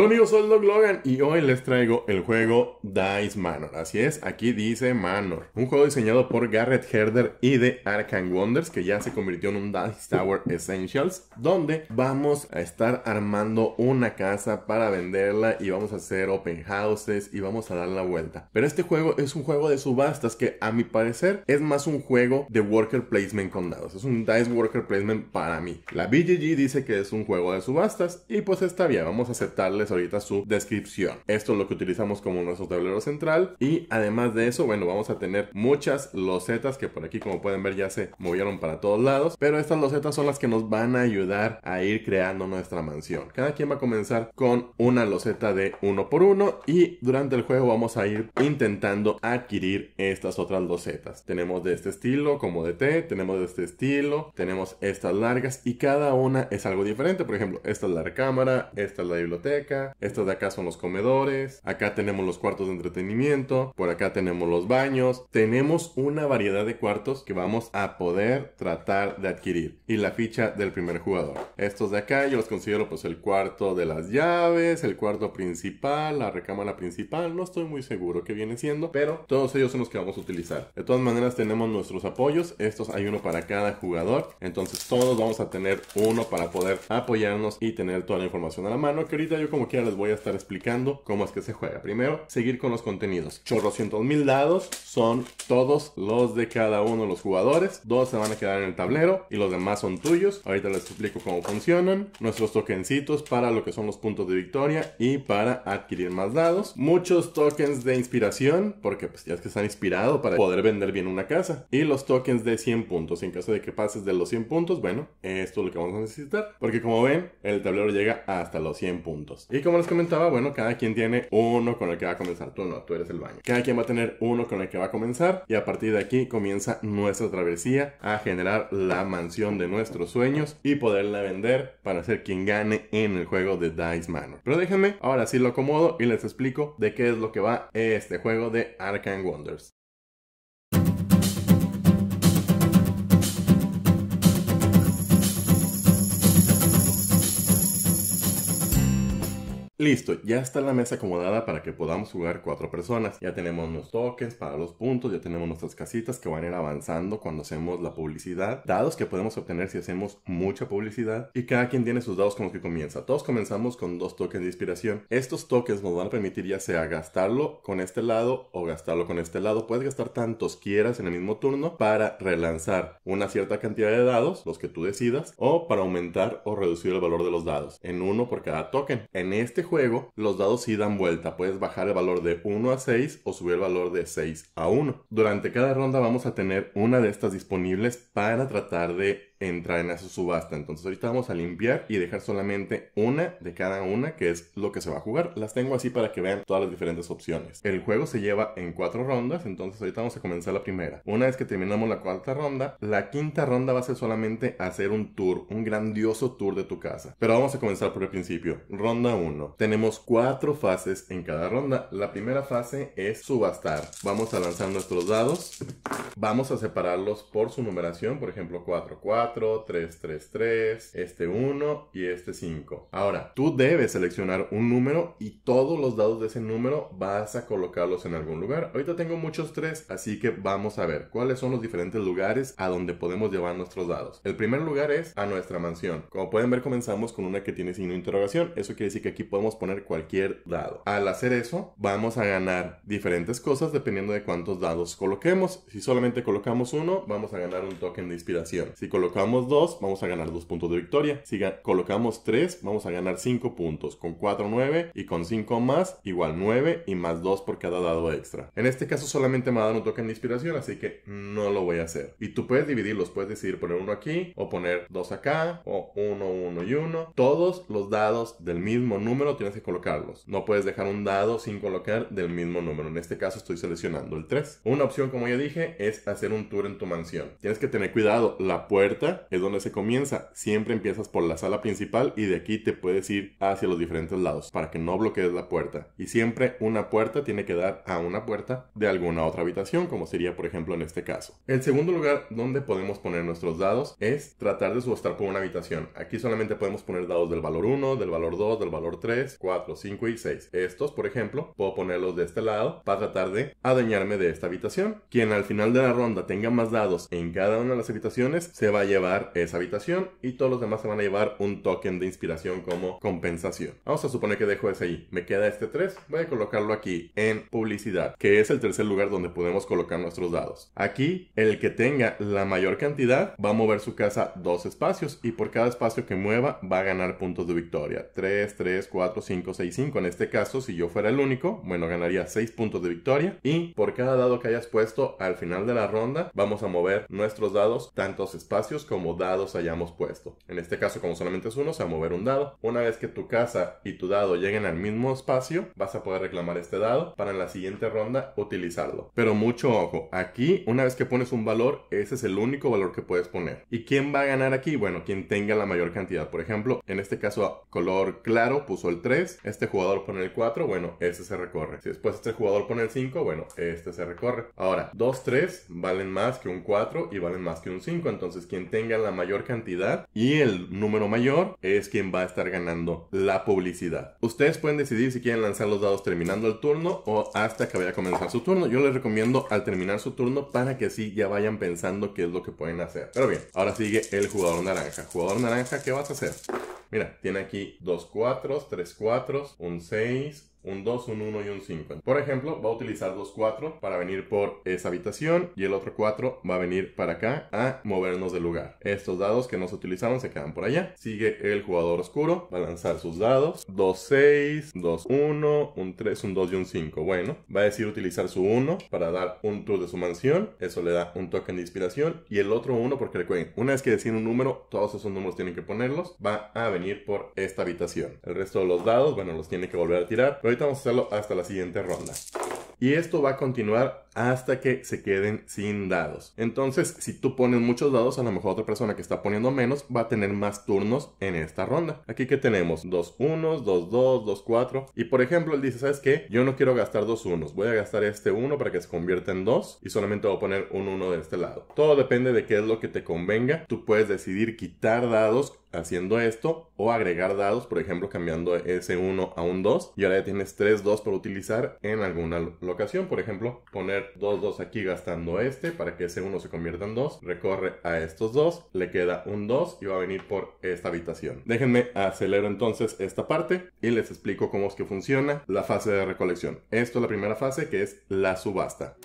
Hola amigos, soy Doc Logan y hoy les traigo el juego Dice Manor. Así es, aquí dice Manor. Un juego diseñado por Garrett Herder y de Arkham Wonders que ya se convirtió en un Dice Tower Essentials donde vamos a estar armando una casa para venderla y vamos a hacer open houses y vamos a dar la vuelta. Pero este juego es un juego de subastas que a mi parecer es más un juego de worker placement con dados. Es un Dice Worker Placement para mí. La BGG dice que es un juego de subastas y pues está bien, vamos a aceptarles ahorita su descripción. Esto es lo que utilizamos como nuestro tablero central y además de eso, bueno, vamos a tener muchas losetas que por aquí como pueden ver ya se movieron para todos lados, pero estas losetas son las que nos van a ayudar a ir creando nuestra mansión. Cada quien va a comenzar con una loseta de uno por uno y durante el juego vamos a ir intentando adquirir estas otras losetas. Tenemos de este estilo como de té, tenemos de este estilo, tenemos estas largas y cada una es algo diferente. Por ejemplo, esta es la recámara, esta es la biblioteca, estos de acá son los comedores, acá tenemos los cuartos de entretenimiento, por acá tenemos los baños, tenemos una variedad de cuartos que vamos a poder tratar de adquirir y la ficha del primer jugador. Estos de acá yo los considero pues el cuarto de las llaves, el cuarto principal, la recámara principal, no estoy muy seguro que viene siendo, pero todos ellos son los que vamos a utilizar. De todas maneras tenemos nuestros apoyos, estos hay uno para cada jugador, entonces todos vamos a tener uno para poder apoyarnos y tener toda la información a la mano que ahorita yo como quiera les voy a estar explicando cómo es que se juega. Primero, seguir con los contenidos. Chorrocientos mil dados son todos los de cada uno de los jugadores. Dos se van a quedar en el tablero y los demás son tuyos. Ahorita les explico cómo funcionan. Nuestros tokencitos para lo que son los puntos de victoria y para adquirir más dados. Muchos tokens de inspiración, porque pues ya es que están inspirado para poder vender bien una casa. Y los tokens de 100 puntos. En caso de que pases de los 100 puntos, bueno, esto es lo que vamos a necesitar. Porque como ven, el tablero llega hasta los 100 puntos. Y como les comentaba, bueno, cada quien tiene uno con el que va a comenzar. Tú no, tú eres el baño. Cada quien va a tener uno con el que va a comenzar. Y a partir de aquí comienza nuestra travesía a generar la mansión de nuestros sueños y poderla vender para ser quien gane en el juego de Dice Manor. Pero déjenme, ahora sí lo acomodo y les explico de qué es lo que va este juego de Arkham Wonders. Listo, ya está la mesa acomodada para que podamos jugar cuatro personas. Ya tenemos los tokens para los puntos, ya tenemos nuestras casitas que van a ir avanzando cuando hacemos la publicidad. Dados que podemos obtener si hacemos mucha publicidad. Y cada quien tiene sus dados con los que comienza. Todos comenzamos con dos tokens de inspiración. Estos tokens nos van a permitir ya sea gastarlo con este lado o gastarlo con este lado. Puedes gastar tantos quieras en el mismo turno para relanzar una cierta cantidad de dados, los que tú decidas, o para aumentar o reducir el valor de los dados. En uno por cada token. En este juego, los dados sí dan vuelta. Puedes bajar el valor de 1 a 6 o subir el valor de 6 a 1. Durante cada ronda vamos a tener una de estas disponibles para tratar de entrar en esa subasta. Entonces ahorita vamos a limpiar y dejar solamente una de cada una, que es lo que se va a jugar. Las tengo así para que vean todas las diferentes opciones. El juego se lleva en cuatro rondas, entonces ahorita vamos a comenzar la primera. Una vez que terminamos la cuarta ronda, la quinta ronda va a ser solamente hacer un tour, un grandioso tour de tu casa. Pero vamos a comenzar por el principio. Ronda 1. Tenemos cuatro fases en cada ronda. La primera fase es subastar. Vamos a lanzar nuestros dados. Vamos a separarlos por su numeración. Por ejemplo, 4, 4, 3, 3, 3, este 1 y este 5. Ahora, tú debes seleccionar un número y todos los dados de ese número vas a colocarlos en algún lugar. Ahorita tengo muchos tres, así que vamos a ver cuáles son los diferentes lugares a donde podemos llevar nuestros dados. El primer lugar es a nuestra mansión. Como pueden ver, comenzamos con una que tiene signo de interrogación. Eso quiere decir que aquí podemos poner cualquier dado. Al hacer eso, vamos a ganar diferentes cosas dependiendo de cuántos dados coloquemos. Si solamente colocamos uno, vamos a ganar un token de inspiración. Si colocamos dos, vamos a ganar dos puntos de victoria. Si colocamos tres, vamos a ganar cinco puntos. Con 4, 9 y con 5 más, igual 9 y más dos por cada dado extra. En este caso solamente me va a dar un token de inspiración, así que no lo voy a hacer. Y tú puedes dividirlos, puedes decidir poner uno aquí o poner dos acá o uno, uno y uno. Todos los dados del mismo número tienes que colocarlos. No puedes dejar un dado sin colocar del mismo número. En este caso estoy seleccionando el 3. Una opción, como ya dije, es hacer un tour en tu mansión. Tienes que tener cuidado. La puerta es donde se comienza. Siempre empiezas por la sala principal y de aquí te puedes ir hacia los diferentes lados para que no bloquees la puerta. Y siempre una puerta tiene que dar a una puerta de alguna otra habitación, como sería por ejemplo en este caso. El segundo lugar donde podemos poner nuestros dados es tratar de subastar por una habitación. Aquí solamente podemos poner dados del valor 1, del valor 2, del valor 3 4, 5 y 6. Estos, por ejemplo, puedo ponerlos de este lado para tratar de adueñarme de esta habitación. Quien al final de la ronda tenga más dados en cada una de las habitaciones se va a llevar esa habitación y todos los demás se van a llevar un token de inspiración como compensación. Vamos a suponer que dejo ese ahí. Me queda este 3. Voy a colocarlo aquí en publicidad, que es el tercer lugar donde podemos colocar nuestros dados. Aquí, el que tenga la mayor cantidad va a mover su casa dos espacios y por cada espacio que mueva va a ganar puntos de victoria. 3, 3, 4, 565 5, 6, 5. En este caso, si yo fuera el único, bueno, ganaría 6 puntos de victoria. Y por cada dado que hayas puesto al final de la ronda, vamos a mover nuestros dados tantos espacios como dados hayamos puesto. En este caso, como solamente es uno, se va a mover un dado. Una vez que tu casa y tu dado lleguen al mismo espacio, vas a poder reclamar este dado para en la siguiente ronda utilizarlo. Pero mucho ojo, aquí una vez que pones un valor, ese es el único valor que puedes poner. ¿Y quién va a ganar aquí? Bueno, quien tenga la mayor cantidad. Por ejemplo, en este caso, color claro puso el 3, este jugador pone el 4, bueno, este se recorre. Si después este jugador pone el 5, bueno, este se recorre. Ahora, 2, 3 valen más que un 4 y valen más que un 5, entonces quien tenga la mayor cantidad y el número mayor es quien va a estar ganando la publicidad. Ustedes pueden decidir si quieren lanzar los dados terminando el turno o hasta que vaya a comenzar su turno. Yo les recomiendo al terminar su turno para que así ya vayan pensando qué es lo que pueden hacer. Pero bien, ahora sigue el jugador naranja. Jugador naranja, ¿qué vas a hacer? Mira, tiene aquí 2, 4, 3, 4, un 6 un 2, un 1 y un 5. Por ejemplo, va a utilizar 2, 4 para venir por esa habitación y el otro 4 va a venir para acá a movernos del lugar. Estos dados que no se utilizaron se quedan por allá. Sigue el jugador oscuro, va a lanzar sus dados, 2, 6, 2, 1, un 3, un 2 y un 5. Bueno, va a decir utilizar su 1 para dar un tour de su mansión, eso le da un token de inspiración y el otro 1 porque recuerden, una vez que deciden un número, todos esos números tienen que ponerlos, va a venir por esta habitación. El resto de los dados, bueno, los tiene que volver a tirar, vamos a hacerlo hasta la siguiente ronda. Y esto va a continuar hasta que se queden sin dados. Entonces, si tú pones muchos dados, a lo mejor otra persona que está poniendo menos va a tener más turnos en esta ronda. Aquí que tenemos 2 unos, 2 dos, 2 cuatro. Y por ejemplo, él dice, ¿sabes qué? Yo no quiero gastar dos unos. Voy a gastar este uno para que se convierta en dos y solamente voy a poner un uno de este lado. Todo depende de qué es lo que te convenga. Tú puedes decidir quitar dados haciendo esto o agregar dados, por ejemplo, cambiando ese 1 a un 2 y ahora ya tienes 3 2 para utilizar en alguna locación, por ejemplo, poner 2 dos dos aquí gastando este para que ese uno se convierta en dos. Recorre a estos dos, le queda un 2 y va a venir por esta habitación. Déjenme acelero entonces esta parte y les explico cómo es que funciona la fase de recolección. Esto es la primera fase que es la subasta.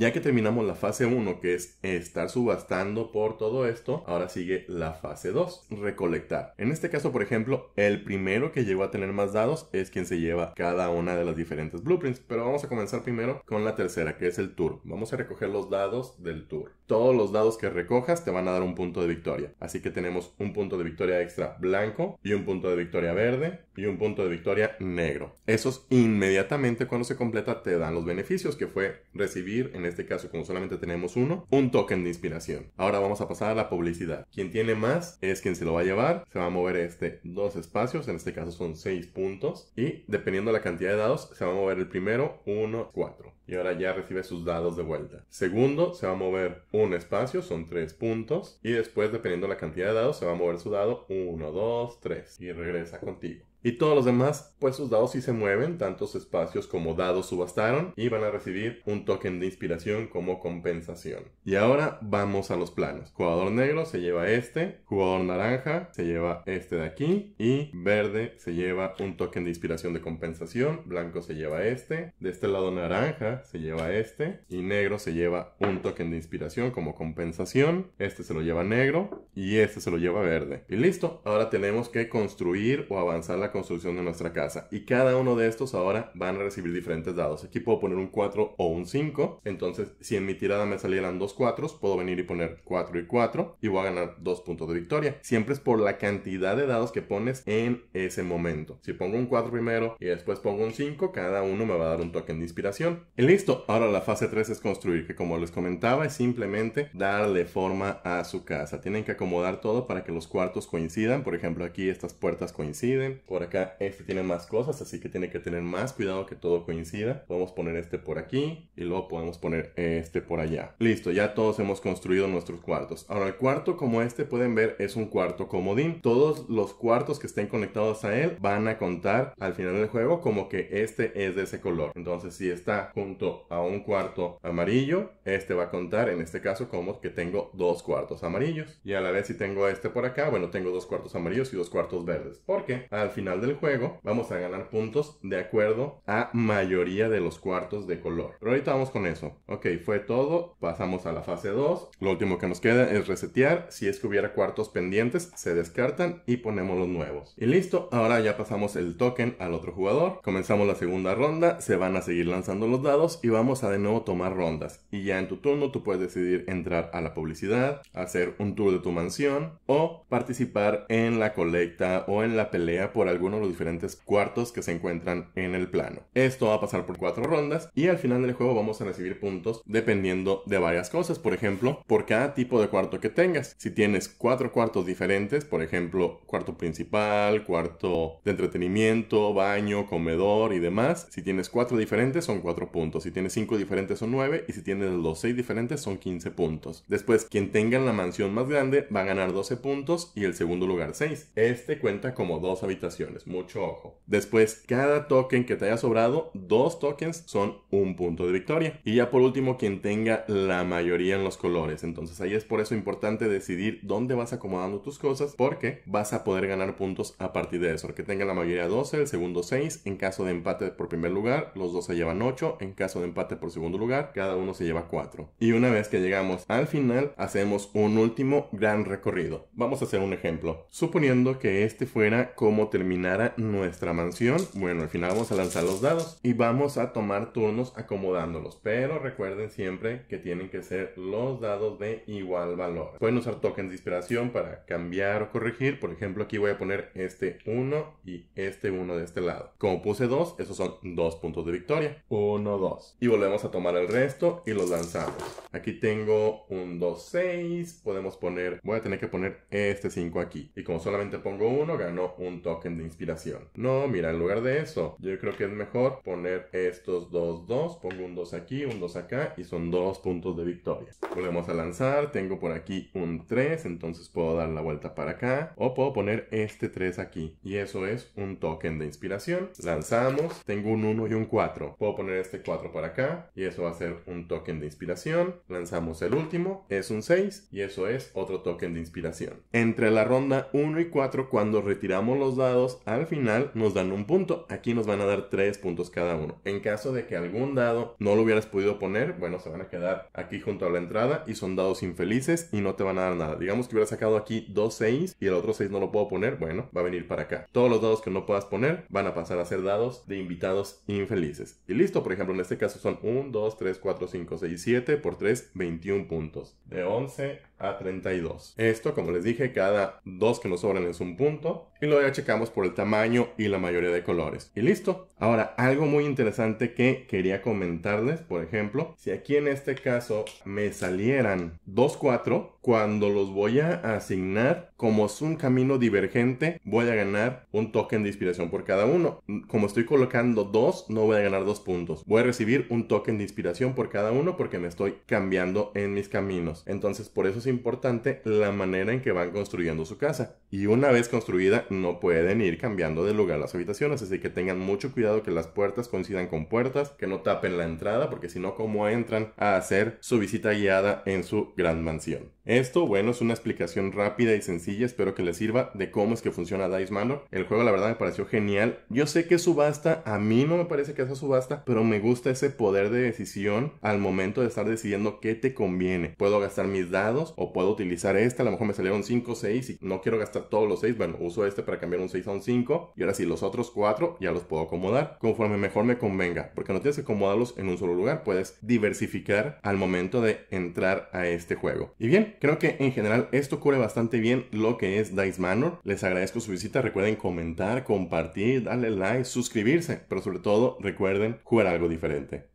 Ya que terminamos la fase 1, que es estar subastando por todo esto, ahora sigue la fase 2, recolectar. En este caso, por ejemplo, el primero que llegó a tener más dados es quien se lleva cada una de las diferentes blueprints, pero vamos a comenzar primero con la tercera, que es el tour. Vamos a recoger los dados del tour. Todos los dados que recojas te van a dar un punto de victoria, así que tenemos un punto de victoria extra blanco y un punto de victoria verde y un punto de victoria negro. Esos inmediatamente cuando se completa te dan los beneficios, que fue recibir en este caso como solamente tenemos uno, un token de inspiración. Ahora vamos a pasar a la publicidad. Quien tiene más es quien se lo va a llevar, se va a mover este dos espacios, en este caso son seis puntos, y dependiendo la cantidad de dados, se va a mover el primero, uno, cuatro. Y ahora ya recibe sus dados de vuelta. Segundo, se va a mover un espacio, son tres puntos, y después dependiendo la cantidad de dados, se va a mover su dado, uno, dos, tres, y regresa contigo. Y todos los demás, pues sus dados sí se mueven, tantos espacios como dados subastaron y van a recibir un token de inspiración como compensación. Y ahora vamos a los planos. Jugador negro se lleva este, jugador naranja se lleva este de aquí y verde se lleva un token de inspiración de compensación, blanco se lleva este, de este lado naranja se lleva este y negro se lleva un token de inspiración como compensación, este se lo lleva negro y este se lo lleva verde. Y listo, ahora tenemos que construir o avanzar la construcción de nuestra casa. Y cada uno de estos ahora van a recibir diferentes dados. Aquí puedo poner un 4 o un 5. Entonces, si en mi tirada me salieran dos 4, puedo venir y poner 4 y 4 y voy a ganar dos puntos de victoria. Siempre es por la cantidad de dados que pones en ese momento. Si pongo un 4 primero y después pongo un 5, cada uno me va a dar un token de inspiración. Y listo, ahora la fase 3 es construir, que como les comentaba es simplemente darle forma a su casa. Tienen que acomodar todo para que los cuartos coincidan. Por ejemplo, aquí estas puertas coinciden. Por acá, este tiene más cosas, así que tiene que tener más cuidado que todo coincida. Podemos poner este por aquí y luego podemos poner este por allá. Listo, ya todos hemos construido nuestros cuartos. Ahora el cuarto como este pueden ver es un cuarto comodín. Todos los cuartos que estén conectados a él van a contar al final del juego como que este es de ese color. Entonces si está junto a un cuarto amarillo, este va a contar en este caso como que tengo dos cuartos amarillos. Y a la vez si tengo este por acá, bueno tengo dos cuartos amarillos y dos cuartos verdes. Porque al final del juego vamos a ganar puntos de acuerdo a mayoría de los cuartos de color. Pero ahorita vamos con eso. Ok, fue todo. Pasamos a la fase 2. Lo último que nos queda es resetear. Si es que hubiera cuartos pendientes, se descartan y ponemos los nuevos. Y listo, ahora ya pasamos el token al otro jugador. Comenzamos la segunda ronda, se van a seguir lanzando los dados y vamos a de nuevo tomar rondas. Y ya en tu turno tú puedes decidir entrar a la publicidad, hacer un tour de tu mansión o participar en la colecta o en la pelea por algún algunos de los diferentes cuartos que se encuentran en el plano. Esto va a pasar por cuatro rondas y al final del juego vamos a recibir puntos dependiendo de varias cosas. Por ejemplo, por cada tipo de cuarto que tengas. Si tienes cuatro cuartos diferentes, por ejemplo, cuarto principal, cuarto de entretenimiento, baño, comedor y demás. Si tienes cuatro diferentes son cuatro puntos. Si tienes cinco diferentes son nueve y si tienes los seis diferentes son quince puntos. Después, quien tenga la mansión más grande va a ganar 12 puntos y el segundo lugar 6. Este cuenta como dos habitaciones. Mucho ojo. Después, cada token que te haya sobrado, dos tokens son un punto de victoria. Y ya por último, quien tenga la mayoría en los colores. Entonces ahí es por eso importante decidir dónde vas acomodando tus cosas porque vas a poder ganar puntos a partir de eso. El que tenga la mayoría 12, el segundo 6. En caso de empate por primer lugar, los dos se llevan 8. En caso de empate por segundo lugar, cada uno se lleva 4. Y una vez que llegamos al final, hacemos un último gran recorrido. Vamos a hacer un ejemplo. Suponiendo que este fuera como termina nuestra mansión. Bueno, al final vamos a lanzar los dados y vamos a tomar turnos acomodándolos. Pero recuerden siempre que tienen que ser los dados de igual valor. Pueden usar tokens de inspiración para cambiar o corregir. Por ejemplo, aquí voy a poner este 1 y este 1 de este lado. Como puse 2, esos son 2 puntos de victoria. 1, 2. Y volvemos a tomar el resto y los lanzamos. Aquí tengo un 2, 6. Podemos poner, voy a tener que poner este 5 aquí. Y como solamente pongo uno, ganó un token de inspiración. No, mira, en lugar de eso, yo creo que es mejor poner estos dos dos. pongo un dos aquí, un dos acá y son dos puntos de victoria. Volvemos a lanzar, tengo por aquí un 3, entonces puedo dar la vuelta para acá o puedo poner este 3 aquí y eso es un token de inspiración. Lanzamos, tengo un 1 y un 4, puedo poner este 4 para acá y eso va a ser un token de inspiración. Lanzamos el último, es un 6 y eso es otro token de inspiración. Entre la ronda 1 y 4 cuando retiramos los dados al final nos dan un punto. Aquí nos van a dar 3 puntos cada uno. En caso de que algún dado no lo hubieras podido poner, bueno, se van a quedar aquí junto a la entrada y son dados infelices y no te van a dar nada. Digamos que hubieras sacado aquí 2 6 y el otro 6 no lo puedo poner, bueno, va a venir para acá. Todos los dados que no puedas poner van a pasar a ser dados de invitados infelices. Y listo, por ejemplo, en este caso son 1, 2, 3, 4, 5, 6, 7 por 3, 21 puntos. De 11 a 32. Esto, como les dije, cada 2 que nos sobran es un punto. Y luego ya checamos por el tamaño y la mayoría de colores. Y listo. Ahora, algo muy interesante que quería comentarles, por ejemplo, si aquí en este caso me salieran 2, 4, cuando los voy a asignar, como es un camino divergente, voy a ganar un token de inspiración por cada uno. Como estoy colocando dos, no voy a ganar dos puntos. Voy a recibir un token de inspiración por cada uno porque me estoy cambiando en mis caminos. Entonces, por eso es importante la manera en que van construyendo su casa. Y una vez construida, no pueden ir cambiando de lugar las habitaciones. Así que tengan mucho cuidado que las puertas coincidan con puertas, que no tapen la entrada, porque si no, ¿cómo entran a hacer su visita guiada en su gran mansión? Esto, bueno, es una explicación rápida y sencilla, espero que les sirva de cómo es que funciona Dice Manor. El juego la verdad me pareció genial. Yo sé que subasta, a mí no me parece que sea subasta, pero me gusta ese poder de decisión al momento de estar decidiendo qué te conviene. Puedo gastar mis dados o puedo utilizar este a lo mejor me salieron 5 o 6 y no quiero gastar todos los 6, bueno, uso este para cambiar un 6 a un 5 y ahora sí los otros 4 ya los puedo acomodar conforme mejor me convenga, porque no tienes que acomodarlos en un solo lugar, puedes diversificar al momento de entrar a este juego. Y bien, Creo que en general esto cubre bastante bien lo que es Dice Manor. Les agradezco su visita. Recuerden comentar, compartir, darle like, suscribirse. Pero sobre todo recuerden jugar algo diferente.